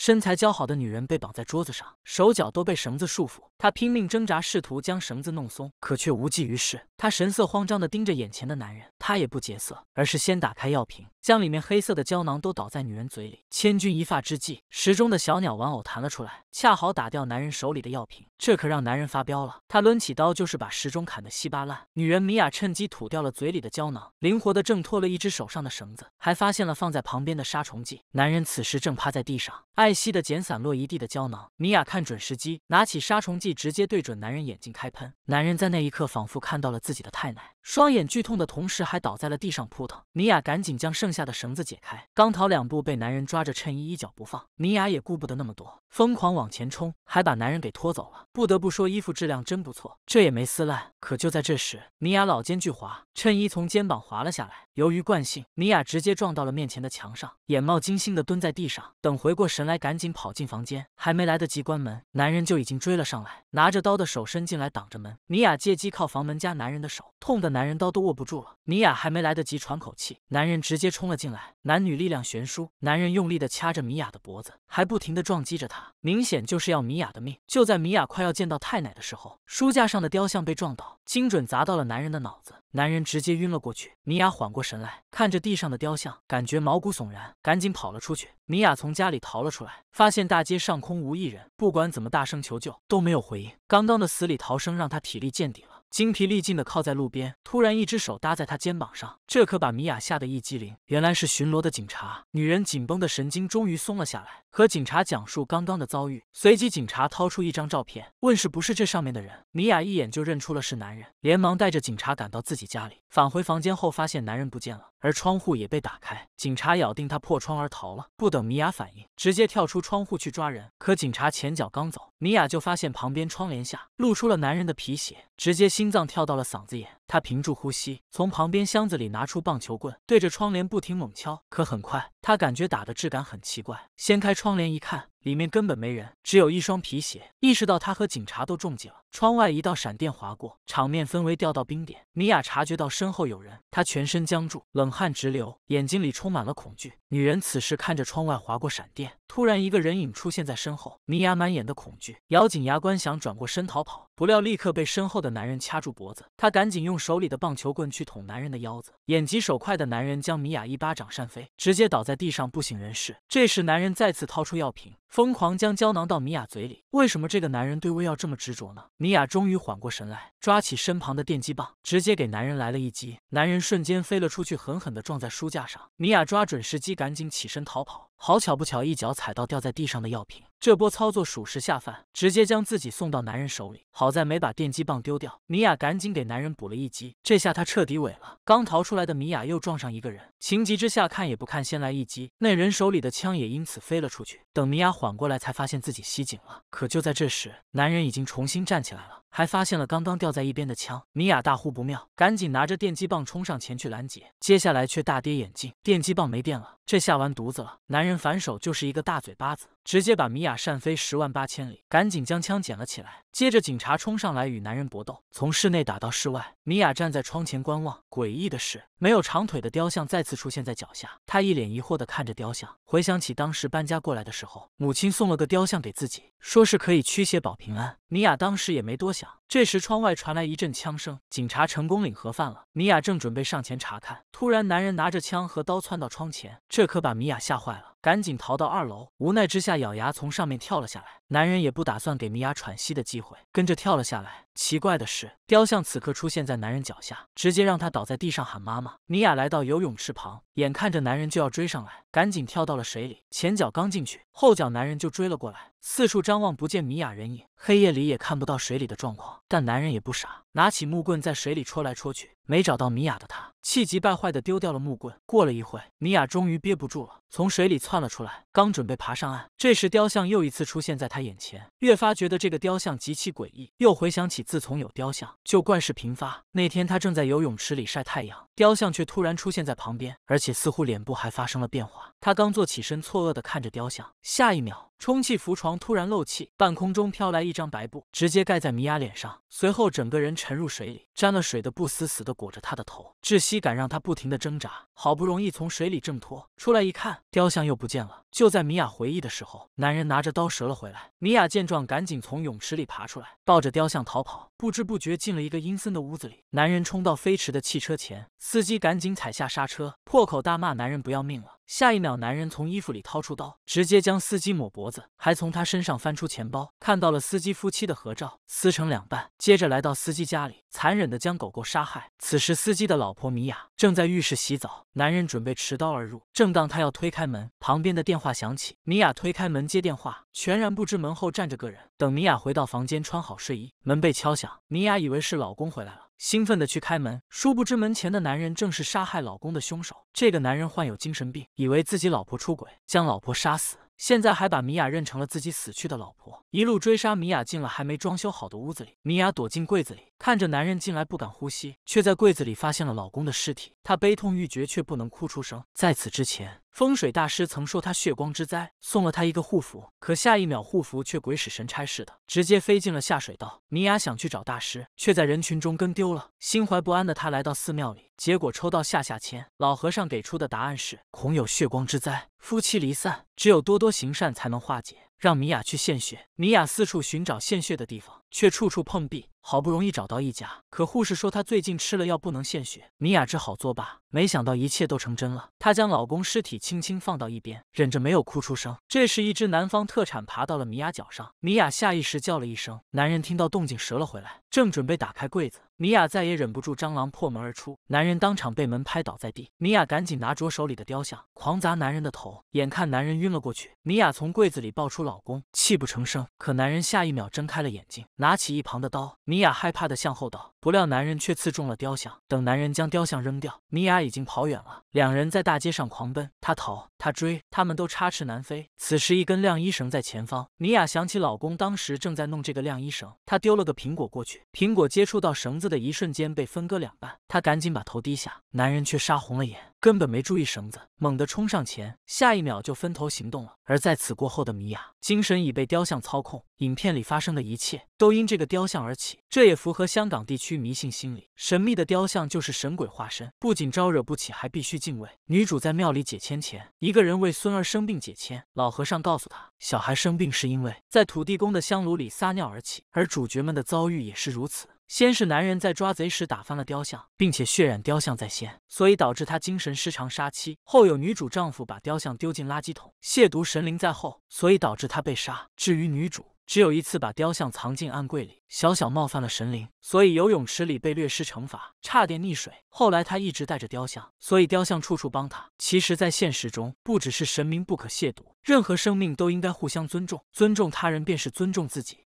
身材姣好的女人被绑在桌子上，手脚都被绳子束缚。她拼命挣扎，试图将绳子弄松，可却无济于事。她神色慌张地盯着眼前的男人，他也不劫色，而是先打开药瓶。将里面黑色的胶囊都倒在女人嘴里。千钧一发之际，时钟的小鸟玩偶弹了出来，恰好打掉男人手里的药瓶。这可让男人发飙了，他抡起刀就是把时钟砍得稀巴烂。女人米娅趁机吐掉了嘴里的胶囊，灵活地挣脱了一只手上的绳子，还发现了放在旁边的杀虫剂。男人此时正趴在地上，爱惜的捡散落一地的胶囊。米娅看准时机，拿起杀虫剂直接对准男人眼睛开喷。男人在那一刻仿佛看到了自己的太奶，双眼剧痛的同时还倒在了地上扑腾。米娅赶紧将剩剩下的绳子解开，刚逃两步，被男人抓着衬衣衣角不放。米雅也顾不得那么多，疯狂往前冲，还把男人给拖走了。不得不说，衣服质量真不错，这也没撕烂。可就在这时，米雅老奸巨猾，衬衣从肩膀滑了下来。由于惯性，米雅直接撞到了面前的墙上，眼冒金星的蹲在地上。等回过神来，赶紧跑进房间，还没来得及关门，男人就已经追了上来，拿着刀的手伸进来挡着门。米雅借机靠房门夹男人的手，痛的男人刀都握不住了。米雅还没来得及喘口气，男人直接冲。冲了进来，男女力量悬殊，男人用力的掐着米娅的脖子，还不停的撞击着她，明显就是要米娅的命。就在米娅快要见到太奶的时候，书架上的雕像被撞倒，精准砸到了男人的脑子，男人直接晕了过去。米娅缓过神来，看着地上的雕像，感觉毛骨悚然，赶紧跑了出去。米娅从家里逃了出来，发现大街上空无一人，不管怎么大声求救都没有回应。刚刚的死里逃生让她体力见顶。精疲力尽的靠在路边，突然一只手搭在他肩膀上，这可把米娅吓得一激灵。原来是巡逻的警察，女人紧绷的神经终于松了下来，和警察讲述刚刚的遭遇。随即，警察掏出一张照片，问是不是这上面的人。米娅一眼就认出了是男人，连忙带着警察赶到自己家里。返回房间后，发现男人不见了。而窗户也被打开，警察咬定他破窗而逃了。不等米娅反应，直接跳出窗户去抓人。可警察前脚刚走，米娅就发现旁边窗帘下露出了男人的皮鞋，直接心脏跳到了嗓子眼。他屏住呼吸，从旁边箱子里拿出棒球棍，对着窗帘不停猛敲。可很快，他感觉打的质感很奇怪。掀开窗帘一看，里面根本没人，只有一双皮鞋。意识到他和警察都中计了，窗外一道闪电划过，场面氛围掉到冰点。米娅察觉到身后有人，她全身僵住，冷汗直流，眼睛里充满了恐惧。女人此时看着窗外划过闪电，突然一个人影出现在身后，米娅满眼的恐惧，咬紧牙关想转过身逃跑，不料立刻被身后的男人掐住脖子，她赶紧用手里的棒球棍去捅男人的腰子，眼疾手快的男人将米娅一巴掌扇飞，直接倒在地上不省人事。这时男人再次掏出药瓶，疯狂将胶囊到米娅嘴里。为什么这个男人对胃药这么执着呢？米娅终于缓过神来，抓起身旁的电击棒，直接给男人来了一击，男人瞬间飞了出去，狠狠地撞在书架上。米娅抓准时机。赶紧起身逃跑，好巧不巧，一脚踩到掉在地上的药瓶。这波操作属实下饭，直接将自己送到男人手里。好在没把电击棒丢掉，米娅赶紧给男人补了一击，这下他彻底萎了。刚逃出来的米娅又撞上一个人，情急之下看也不看，先来一击，那人手里的枪也因此飞了出去。等米娅缓过来，才发现自己袭警了。可就在这时，男人已经重新站起来了，还发现了刚刚掉在一边的枪。米娅大呼不妙，赶紧拿着电击棒冲上前去拦截，接下来却大跌眼镜，电击棒没电了，这下完犊子了。男人反手就是一个大嘴巴子。直接把米娅扇飞十万八千里，赶紧将枪捡了起来。接着警察冲上来与男人搏斗，从室内打到室外。米娅站在窗前观望，诡异的是，没有长腿的雕像再次出现在脚下。她一脸疑惑地看着雕像，回想起当时搬家过来的时候，母亲送了个雕像给自己，说是可以驱邪保平安。米娅当时也没多想，这时窗外传来一阵枪声，警察成功领盒饭了。米娅正准备上前查看，突然男人拿着枪和刀窜到窗前，这可把米娅吓坏了，赶紧逃到二楼，无奈之下咬牙从上面跳了下来。男人也不打算给米娅喘息的机会，跟着跳了下来。奇怪的是，雕像此刻出现在男人脚下，直接让他倒在地上喊妈妈。米娅来到游泳池旁，眼看着男人就要追上来，赶紧跳到了水里。前脚刚进去，后脚男人就追了过来，四处张望不见米娅人影。黑夜里也看不到水里的状况，但男人也不傻。拿起木棍在水里戳来戳去，没找到米娅的他气急败坏的丢掉了木棍。过了一会，米娅终于憋不住了，从水里窜了出来，刚准备爬上岸，这时雕像又一次出现在他眼前，越发觉得这个雕像极其诡异。又回想起自从有雕像就怪事频发。那天他正在游泳池里晒太阳，雕像却突然出现在旁边，而且似乎脸部还发生了变化。他刚坐起身，错愕的看着雕像，下一秒，充气浮床突然漏气，半空中飘来一张白布，直接盖在米娅脸上，随后整个人。沉入水里，沾了水的布死死的裹着他的头，窒息感让他不停的挣扎。好不容易从水里挣脱出来，一看雕像又不见了。就在米娅回忆的时候，男人拿着刀折了回来。米娅见状，赶紧从泳池里爬出来，抱着雕像逃跑。不知不觉进了一个阴森的屋子里。男人冲到飞驰的汽车前，司机赶紧踩下刹车，破口大骂：“男人不要命了！”下一秒，男人从衣服里掏出刀，直接将司机抹脖子，还从他身上翻出钱包，看到了司机夫妻的合照，撕成两半。接着来到司机家里，残忍的将狗狗杀害。此时，司机的老婆米娅正在浴室洗澡，男人准备持刀而入。正当他要推开门，旁边的电话响起，米娅推开门接电话，全然不知门后站着个人。等米娅回到房间，穿好睡衣，门被敲响，米娅以为是老公回来了。兴奋地去开门，殊不知门前的男人正是杀害老公的凶手。这个男人患有精神病，以为自己老婆出轨，将老婆杀死，现在还把米娅认成了自己死去的老婆，一路追杀米娅进了还没装修好的屋子里。米娅躲进柜子里，看着男人进来不敢呼吸，却在柜子里发现了老公的尸体。她悲痛欲绝，却不能哭出声。在此之前。风水大师曾说他血光之灾，送了他一个护符，可下一秒护符却鬼使神差似的，直接飞进了下水道。米娅想去找大师，却在人群中跟丢了。心怀不安的他来到寺庙里，结果抽到下下签。老和尚给出的答案是恐有血光之灾，夫妻离散，只有多多行善才能化解。让米娅去献血。米娅四处寻找献血的地方。却处处碰壁，好不容易找到一家，可护士说她最近吃了药不能献血，米娅只好作罢。没想到一切都成真了，她将老公尸体轻轻放到一边，忍着没有哭出声。这时，一只南方特产爬到了米娅脚上，米娅下意识叫了一声，男人听到动静折了回来，正准备打开柜子，米娅再也忍不住，蟑螂破门而出，男人当场被门拍倒在地。米娅赶紧拿着手里的雕像狂砸男人的头，眼看男人晕了过去，米娅从柜子里抱出老公，泣不成声。可男人下一秒睁开了眼睛。拿起一旁的刀，米娅害怕的向后倒，不料男人却刺中了雕像。等男人将雕像扔掉，米娅已经跑远了。两人在大街上狂奔，他逃，他追，他们都插翅难飞。此时一根晾衣绳在前方，米娅想起老公当时正在弄这个晾衣绳，她丢了个苹果过去，苹果接触到绳子的一瞬间被分割两半，她赶紧把头低下，男人却杀红了眼。根本没注意绳子，猛地冲上前，下一秒就分头行动了。而在此过后的米娅，精神已被雕像操控。影片里发生的一切都因这个雕像而起，这也符合香港地区迷信心理。神秘的雕像就是神鬼化身，不仅招惹不起，还必须敬畏。女主在庙里解签前，一个人为孙儿生病解签，老和尚告诉她，小孩生病是因为在土地公的香炉里撒尿而起，而主角们的遭遇也是如此。先是男人在抓贼时打翻了雕像，并且血染雕像在先，所以导致他精神失常杀妻；后有女主丈夫把雕像丢进垃圾桶亵渎神灵在后，所以导致他被杀。至于女主，只有一次把雕像藏进暗柜里，小小冒犯了神灵，所以游泳池里被略施惩罚，差点溺水。后来她一直带着雕像，所以雕像处处帮她。其实，在现实中，不只是神明不可亵渎，任何生命都应该互相尊重，尊重他人便是尊重自己。